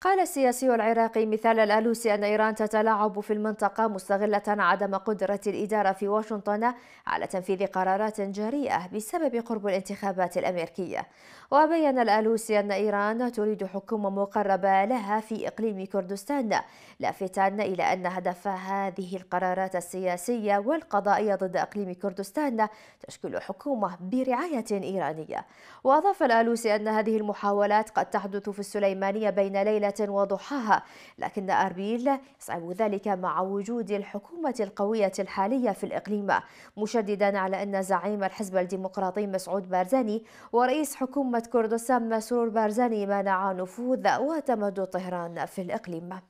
قال السياسي العراقي مثال الألوسي أن إيران تتلاعب في المنطقة مستغلة عدم قدرة الإدارة في واشنطن على تنفيذ قرارات جريئة بسبب قرب الانتخابات الأمريكية وبين الألوسي أن إيران تريد حكومة مقربة لها في إقليم كردستان لافتا إلى أن هدف هذه القرارات السياسية والقضائية ضد إقليم كردستان تشكل حكومة برعاية إيرانية وأضاف الألوسي أن هذه المحاولات قد تحدث في السليمانية بين ليلة وضحاها لكن أربيل يصعب ذلك مع وجود الحكومة القوية الحالية في الإقليم مشددا على أن زعيم الحزب الديمقراطي مسعود بارزاني ورئيس حكومة كردستان مسرور بارزاني منع نفوذ وتمدد طهران في الإقليم